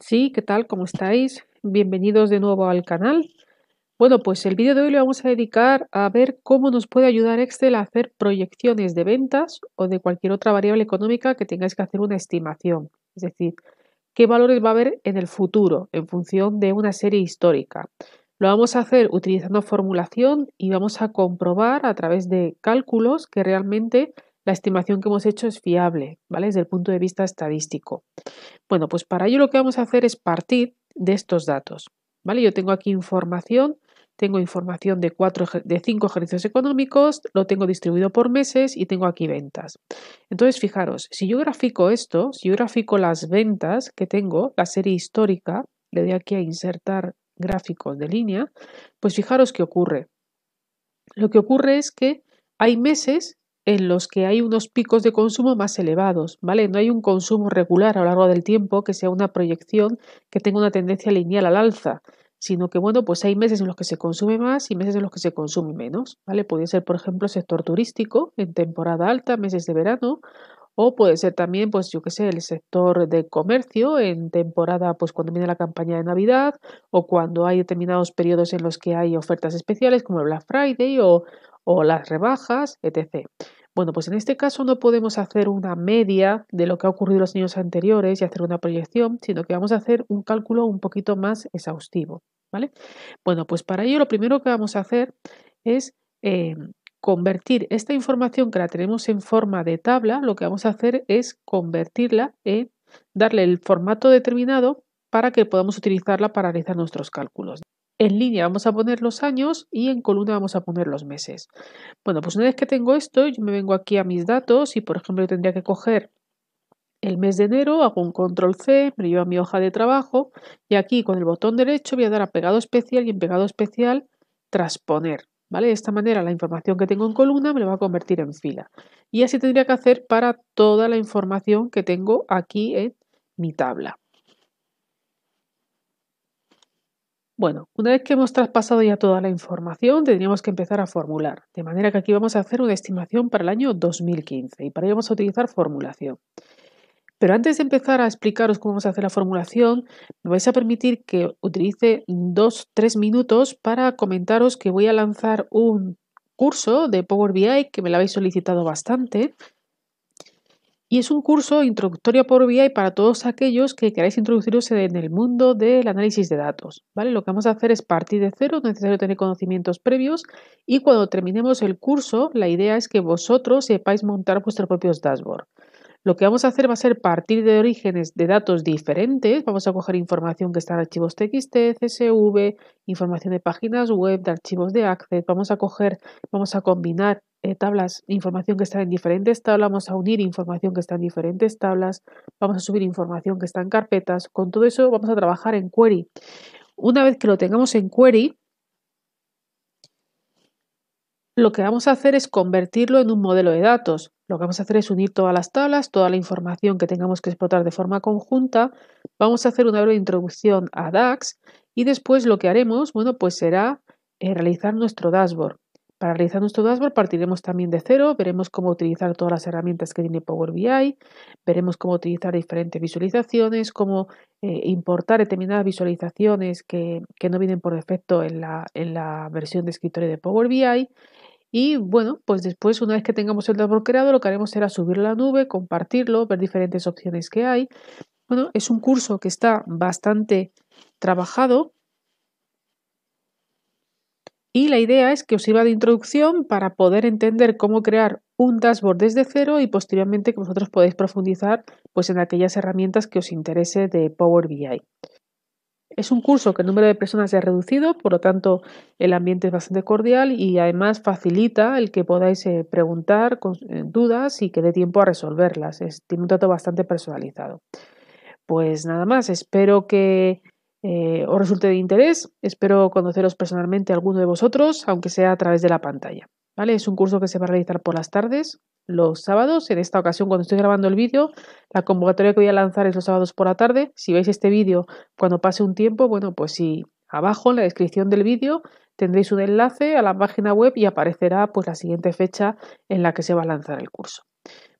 Sí, ¿qué tal? ¿Cómo estáis? Bienvenidos de nuevo al canal. Bueno, pues el vídeo de hoy lo vamos a dedicar a ver cómo nos puede ayudar Excel a hacer proyecciones de ventas o de cualquier otra variable económica que tengáis que hacer una estimación. Es decir, qué valores va a haber en el futuro en función de una serie histórica. Lo vamos a hacer utilizando formulación y vamos a comprobar a través de cálculos que realmente la estimación que hemos hecho es fiable, ¿vale? Desde el punto de vista estadístico. Bueno, pues para ello lo que vamos a hacer es partir de estos datos, ¿vale? Yo tengo aquí información, tengo información de, cuatro, de cinco ejercicios económicos, lo tengo distribuido por meses y tengo aquí ventas. Entonces, fijaros, si yo grafico esto, si yo grafico las ventas que tengo, la serie histórica, le doy aquí a insertar gráficos de línea, pues fijaros qué ocurre. Lo que ocurre es que hay meses en los que hay unos picos de consumo más elevados, ¿vale? No hay un consumo regular a lo largo del tiempo que sea una proyección que tenga una tendencia lineal al alza, sino que, bueno, pues hay meses en los que se consume más y meses en los que se consume menos, ¿vale? Puede ser, por ejemplo, sector turístico en temporada alta, meses de verano, o puede ser también, pues yo que sé, el sector de comercio en temporada, pues cuando viene la campaña de Navidad o cuando hay determinados periodos en los que hay ofertas especiales como el Black Friday o las rebajas, etc. Bueno, pues en este caso no podemos hacer una media de lo que ha ocurrido en los años anteriores y hacer una proyección, sino que vamos a hacer un cálculo un poquito más exhaustivo. ¿vale? Bueno, pues para ello lo primero que vamos a hacer es eh, convertir esta información que la tenemos en forma de tabla, lo que vamos a hacer es convertirla en darle el formato determinado para que podamos utilizarla para realizar nuestros cálculos. En línea vamos a poner los años y en columna vamos a poner los meses. Bueno, pues una vez que tengo esto, yo me vengo aquí a mis datos y, por ejemplo, tendría que coger el mes de enero, hago un control C, me llevo a mi hoja de trabajo y aquí con el botón derecho voy a dar a pegado especial y en pegado especial transponer. ¿Vale? De esta manera la información que tengo en columna me la va a convertir en fila. Y así tendría que hacer para toda la información que tengo aquí en mi tabla. Bueno, una vez que hemos traspasado ya toda la información, tendríamos que empezar a formular. De manera que aquí vamos a hacer una estimación para el año 2015 y para ello vamos a utilizar formulación. Pero antes de empezar a explicaros cómo vamos a hacer la formulación, me vais a permitir que utilice dos, tres minutos para comentaros que voy a lanzar un curso de Power BI que me lo habéis solicitado bastante y es un curso introductorio por vía y para todos aquellos que queráis introduciros en el mundo del análisis de datos. ¿vale? Lo que vamos a hacer es partir de cero, es necesario tener conocimientos previos y cuando terminemos el curso la idea es que vosotros sepáis montar vuestros propios dashboard. Lo que vamos a hacer va a ser partir de orígenes de datos diferentes. Vamos a coger información que está en archivos TXT, CSV, información de páginas web, de archivos de Access. Vamos a coger, vamos a combinar eh, tablas, información que está en diferentes tablas, vamos a unir información que está en diferentes tablas, vamos a subir información que está en carpetas, con todo eso vamos a trabajar en query. Una vez que lo tengamos en query, lo que vamos a hacer es convertirlo en un modelo de datos. Lo que vamos a hacer es unir todas las tablas, toda la información que tengamos que explotar de forma conjunta. Vamos a hacer una breve introducción a DAX y después lo que haremos, bueno, pues será eh, realizar nuestro dashboard. Para realizar nuestro dashboard partiremos también de cero, veremos cómo utilizar todas las herramientas que tiene Power BI, veremos cómo utilizar diferentes visualizaciones, cómo eh, importar determinadas visualizaciones que, no vienen por defecto en la, en la versión de escritorio de Power BI. Y bueno, pues después, una vez que tengamos el dashboard creado, lo que haremos será subirlo a la nube, compartirlo, ver diferentes opciones que hay. Bueno, es un curso que está bastante trabajado y la idea es que os sirva de introducción para poder entender cómo crear un dashboard desde cero y posteriormente que vosotros podéis profundizar pues, en aquellas herramientas que os interese de Power BI. Es un curso que el número de personas se ha reducido, por lo tanto el ambiente es bastante cordial y además facilita el que podáis eh, preguntar con, eh, dudas y que dé tiempo a resolverlas. Es, tiene un trato bastante personalizado. Pues nada más, espero que eh, os resulte de interés. Espero conoceros personalmente a alguno de vosotros, aunque sea a través de la pantalla. ¿vale? Es un curso que se va a realizar por las tardes, los sábados. En esta ocasión, cuando estoy grabando el vídeo, la convocatoria que voy a lanzar es los sábados por la tarde. Si veis este vídeo cuando pase un tiempo, bueno, pues si abajo en la descripción del vídeo tendréis un enlace a la página web y aparecerá pues la siguiente fecha en la que se va a lanzar el curso.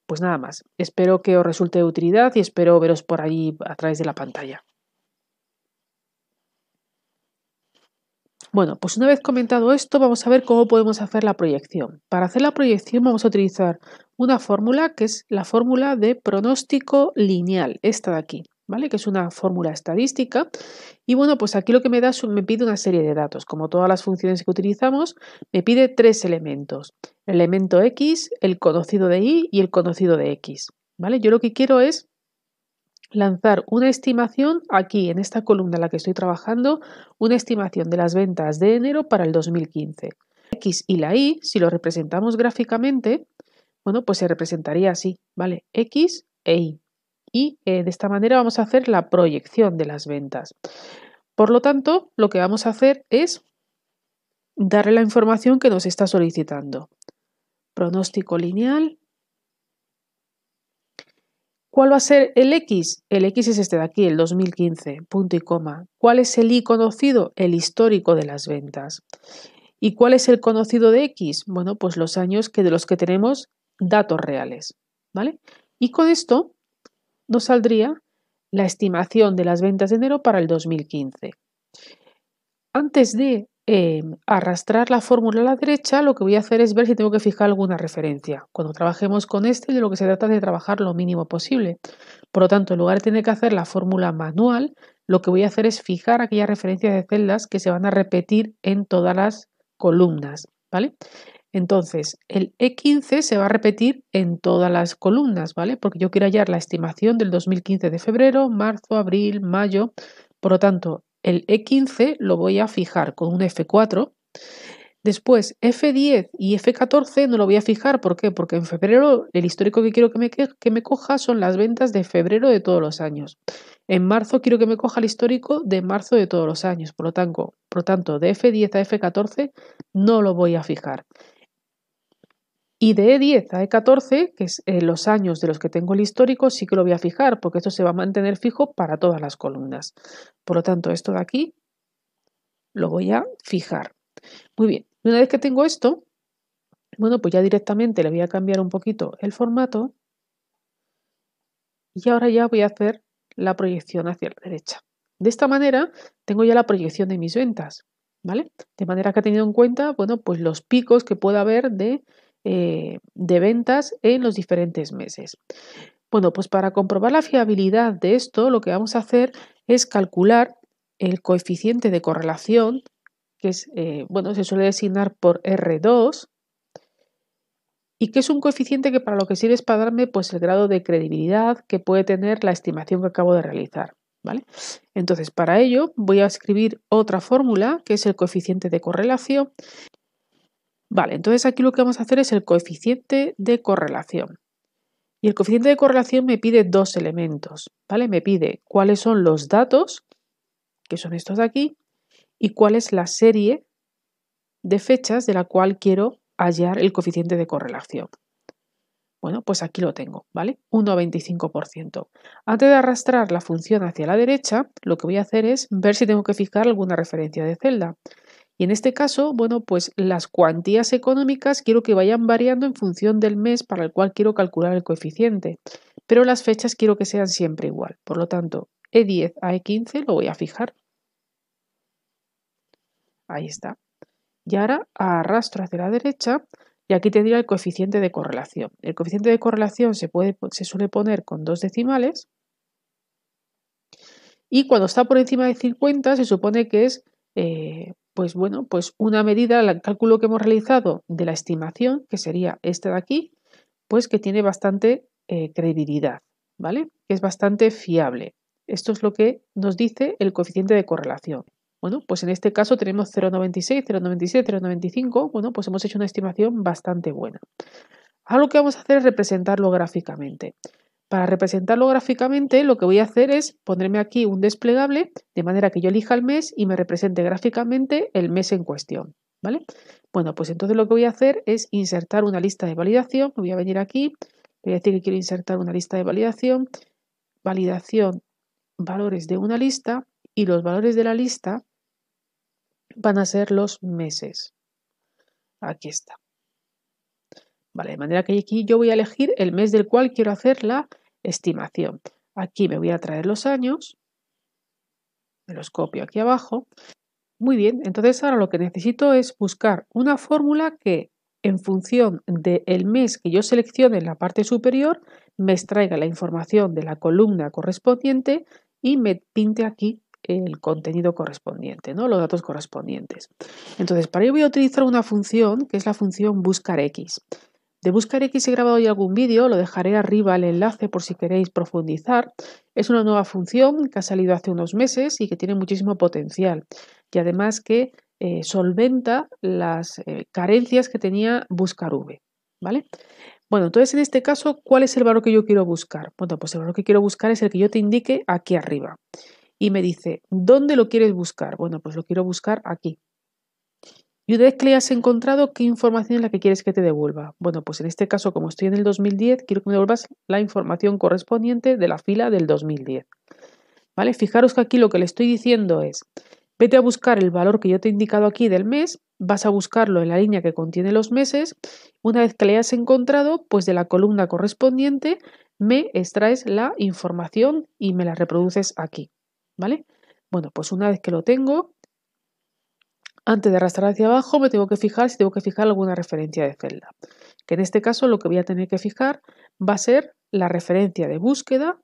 Pues nada más, espero que os resulte de utilidad y espero veros por ahí a través de la pantalla. Bueno, pues una vez comentado esto, vamos a ver cómo podemos hacer la proyección. Para hacer la proyección vamos a utilizar una fórmula que es la fórmula de pronóstico lineal, esta de aquí, ¿vale? Que es una fórmula estadística. Y bueno, pues aquí lo que me da es, me pide una serie de datos. Como todas las funciones que utilizamos, me pide tres elementos. El elemento x, el conocido de y y el conocido de x, ¿vale? Yo lo que quiero es lanzar una estimación aquí en esta columna en la que estoy trabajando, una estimación de las ventas de enero para el 2015. X y la Y, si lo representamos gráficamente, bueno, pues se representaría así, ¿vale? X e Y. Y eh, de esta manera vamos a hacer la proyección de las ventas. Por lo tanto, lo que vamos a hacer es darle la información que nos está solicitando. Pronóstico lineal, ¿Cuál va a ser el X? El X es este de aquí, el 2015, punto y coma. ¿Cuál es el Y conocido? El histórico de las ventas. ¿Y cuál es el conocido de X? Bueno, pues los años que de los que tenemos datos reales, ¿vale? Y con esto nos saldría la estimación de las ventas de enero para el 2015. Antes de eh, arrastrar la fórmula a la derecha, lo que voy a hacer es ver si tengo que fijar alguna referencia. Cuando trabajemos con este, de lo que se trata es de trabajar lo mínimo posible. Por lo tanto, en lugar de tener que hacer la fórmula manual, lo que voy a hacer es fijar aquellas referencias de celdas que se van a repetir en todas las columnas. ¿vale? Entonces, el E15 se va a repetir en todas las columnas, ¿vale? Porque yo quiero hallar la estimación del 2015 de febrero, marzo, abril, mayo. Por lo tanto, el E15 lo voy a fijar con un F4. Después, F10 y F14 no lo voy a fijar. ¿Por qué? Porque en febrero el histórico que quiero que me, coja son las ventas de febrero de todos los años. En marzo quiero que me coja el histórico de marzo de todos los años. Por lo tanto, por lo tanto de F10 a F14 no lo voy a fijar. Y de E10 a E14, que es eh, los años de los que tengo el histórico, sí que lo voy a fijar, porque esto se va a mantener fijo para todas las columnas. Por lo tanto, esto de aquí lo voy a fijar. Muy bien, una vez que tengo esto, bueno, pues ya directamente le voy a cambiar un poquito el formato. Y ahora ya voy a hacer la proyección hacia la derecha. De esta manera tengo ya la proyección de mis ventas, ¿vale? De manera que ha tenido en cuenta, bueno, pues los picos que pueda haber de eh, de ventas en los diferentes meses. Bueno, pues para comprobar la fiabilidad de esto, lo que vamos a hacer es calcular el coeficiente de correlación, que es, eh, bueno, se suele designar por R2, y que es un coeficiente que para lo que sirve es para darme pues, el grado de credibilidad que puede tener la estimación que acabo de realizar. ¿Vale? Entonces, para ello voy a escribir otra fórmula, que es el coeficiente de correlación, Vale, entonces aquí lo que vamos a hacer es el coeficiente de correlación. Y el coeficiente de correlación me pide dos elementos, ¿vale? Me pide cuáles son los datos, que son estos de aquí, y cuál es la serie de fechas de la cual quiero hallar el coeficiente de correlación. Bueno, pues aquí lo tengo, ¿vale? 1 a 25%. Antes de arrastrar la función hacia la derecha, lo que voy a hacer es ver si tengo que fijar alguna referencia de celda. Y en este caso, bueno, pues las cuantías económicas quiero que vayan variando en función del mes para el cual quiero calcular el coeficiente, pero las fechas quiero que sean siempre igual. Por lo tanto, E10 a E15 lo voy a fijar. Ahí está. Y ahora arrastro hacia la derecha y aquí tendría el coeficiente de correlación. El coeficiente de correlación se, puede, se suele poner con dos decimales y cuando está por encima de 50 se supone que es pues bueno, pues una medida, el cálculo que hemos realizado de la estimación, que sería esta de aquí, pues que tiene bastante eh, credibilidad, ¿vale? Que es bastante fiable. Esto es lo que nos dice el coeficiente de correlación. Bueno, pues en este caso tenemos 0,96, 0,97, 0,95. Bueno, pues hemos hecho una estimación bastante buena. Ahora lo que vamos a hacer es representarlo gráficamente. Para representarlo gráficamente, lo que voy a hacer es ponerme aquí un desplegable de manera que yo elija el mes y me represente gráficamente el mes en cuestión. ¿vale? Bueno, pues entonces lo que voy a hacer es insertar una lista de validación. Voy a venir aquí, voy a decir que quiero insertar una lista de validación, validación, valores de una lista y los valores de la lista van a ser los meses. Aquí está. Vale, de manera que aquí yo voy a elegir el mes del cual quiero hacerla estimación. Aquí me voy a traer los años, me los copio aquí abajo. Muy bien, entonces ahora lo que necesito es buscar una fórmula que en función del mes que yo seleccione en la parte superior, me extraiga la información de la columna correspondiente y me pinte aquí el contenido correspondiente, ¿no? los datos correspondientes. Entonces, para ello voy a utilizar una función que es la función buscar x. De Buscar X he grabado ya algún vídeo, lo dejaré arriba el enlace por si queréis profundizar. Es una nueva función que ha salido hace unos meses y que tiene muchísimo potencial. Y además que eh, solventa las eh, carencias que tenía Buscar V. ¿Vale? Bueno, entonces en este caso, ¿cuál es el valor que yo quiero buscar? Bueno, pues el valor que quiero buscar es el que yo te indique aquí arriba. Y me dice, ¿dónde lo quieres buscar? Bueno, pues lo quiero buscar aquí. Y una vez que le has encontrado, ¿qué información es la que quieres que te devuelva? Bueno, pues en este caso, como estoy en el 2010, quiero que me devuelvas la información correspondiente de la fila del 2010. ¿Vale? Fijaros que aquí lo que le estoy diciendo es, vete a buscar el valor que yo te he indicado aquí del mes, vas a buscarlo en la línea que contiene los meses, una vez que le hayas encontrado, pues de la columna correspondiente me extraes la información y me la reproduces aquí. ¿Vale? Bueno, pues una vez que lo tengo, antes de arrastrar hacia abajo me tengo que fijar si tengo que fijar alguna referencia de celda. Que en este caso lo que voy a tener que fijar va a ser la referencia de búsqueda,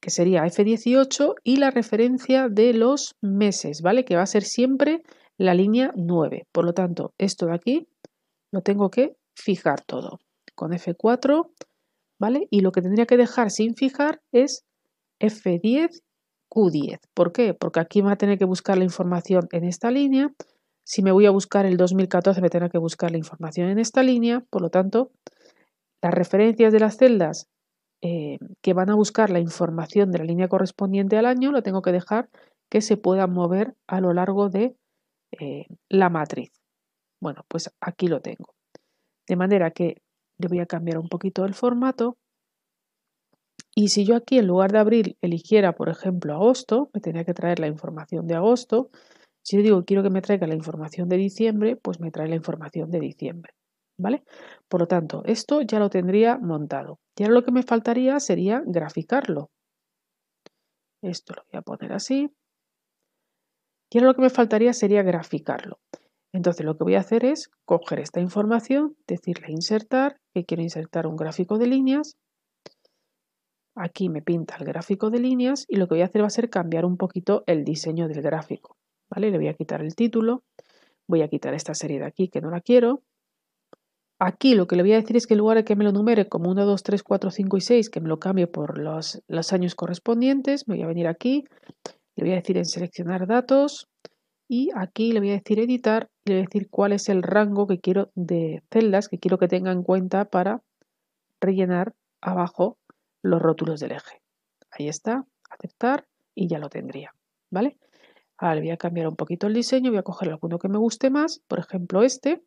que sería F18, y la referencia de los meses, ¿vale? Que va a ser siempre la línea 9. Por lo tanto, esto de aquí lo tengo que fijar todo. Con F4, ¿vale? Y lo que tendría que dejar sin fijar es F10 Q10. ¿Por qué? Porque aquí va a tener que buscar la información en esta línea. Si me voy a buscar el 2014, me tendrá que buscar la información en esta línea. Por lo tanto, las referencias de las celdas eh, que van a buscar la información de la línea correspondiente al año, lo tengo que dejar que se pueda mover a lo largo de eh, la matriz. Bueno, pues aquí lo tengo. De manera que le voy a cambiar un poquito el formato y si yo aquí en lugar de abril eligiera, por ejemplo, agosto, me tenía que traer la información de agosto. Si yo digo quiero que me traiga la información de diciembre, pues me trae la información de diciembre. ¿Vale? Por lo tanto, esto ya lo tendría montado. Y ahora lo que me faltaría sería graficarlo. Esto lo voy a poner así. Y ahora lo que me faltaría sería graficarlo. Entonces lo que voy a hacer es coger esta información, decirle insertar, que quiero insertar un gráfico de líneas, Aquí me pinta el gráfico de líneas y lo que voy a hacer va a ser cambiar un poquito el diseño del gráfico. ¿vale? Le voy a quitar el título, voy a quitar esta serie de aquí que no la quiero. Aquí lo que le voy a decir es que en lugar de que me lo numere como 1, 2, 3, 4, 5 y 6, que me lo cambie por los, años correspondientes, me voy a venir aquí, le voy a decir en seleccionar datos y aquí le voy a decir editar y le voy a decir cuál es el rango que quiero de celdas que quiero que tenga en cuenta para rellenar abajo los rótulos del eje. Ahí está, aceptar y ya lo tendría, ¿vale? Ahora voy a cambiar un poquito el diseño, voy a coger alguno que me guste más, por ejemplo este.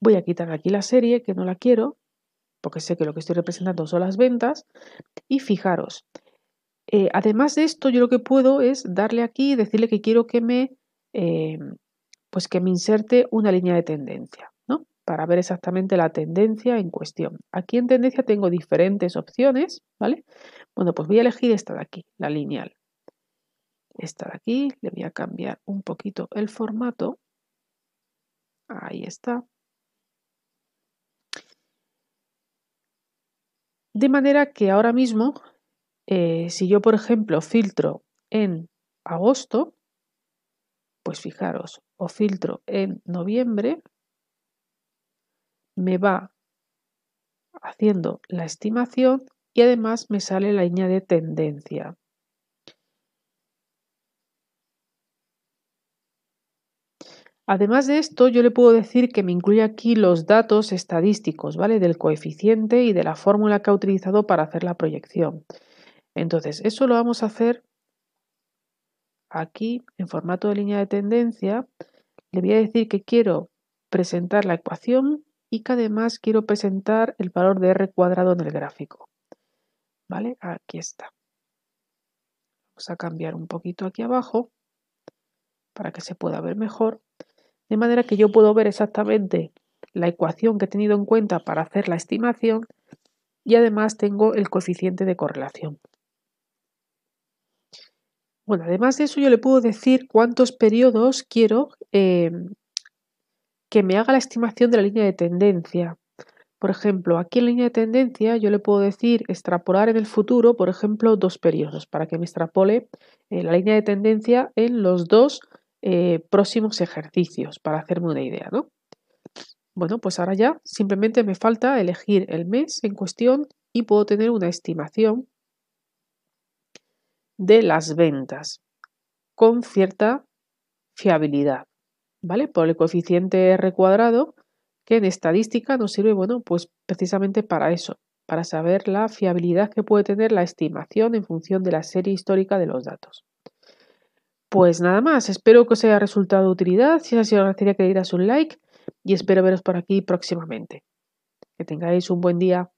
Voy a quitar aquí la serie, que no la quiero, porque sé que lo que estoy representando son las ventas. Y fijaros, eh, además de esto, yo lo que puedo es darle aquí y decirle que quiero que me, eh, pues que me inserte una línea de tendencia para ver exactamente la tendencia en cuestión. Aquí en tendencia tengo diferentes opciones, ¿vale? Bueno, pues voy a elegir esta de aquí, la lineal. Esta de aquí, le voy a cambiar un poquito el formato. Ahí está. De manera que ahora mismo, eh, si yo, por ejemplo, filtro en agosto, pues fijaros, o filtro en noviembre, me va haciendo la estimación y además me sale la línea de tendencia. Además de esto, yo le puedo decir que me incluye aquí los datos estadísticos, ¿vale? Del coeficiente y de la fórmula que ha utilizado para hacer la proyección. Entonces, eso lo vamos a hacer aquí en formato de línea de tendencia. Le voy a decir que quiero presentar la ecuación y que además quiero presentar el valor de r cuadrado en el gráfico. ¿Vale? Aquí está. Vamos a cambiar un poquito aquí abajo para que se pueda ver mejor. De manera que yo puedo ver exactamente la ecuación que he tenido en cuenta para hacer la estimación y además tengo el coeficiente de correlación. Bueno, además de eso yo le puedo decir cuántos periodos quiero eh, que me haga la estimación de la línea de tendencia. Por ejemplo, aquí en línea de tendencia yo le puedo decir extrapolar en el futuro, por ejemplo, dos periodos, para que me extrapole eh, la línea de tendencia en los dos eh, próximos ejercicios, para hacerme una idea, ¿no? Bueno, pues ahora ya simplemente me falta elegir el mes en cuestión y puedo tener una estimación de las ventas con cierta fiabilidad. ¿vale? Por el coeficiente R cuadrado, que en estadística nos sirve, bueno, pues precisamente para eso, para saber la fiabilidad que puede tener la estimación en función de la serie histórica de los datos. Pues nada más, espero que os haya resultado de utilidad. Si es así, os gustaría que le dieras un like y espero veros por aquí próximamente. Que tengáis un buen día.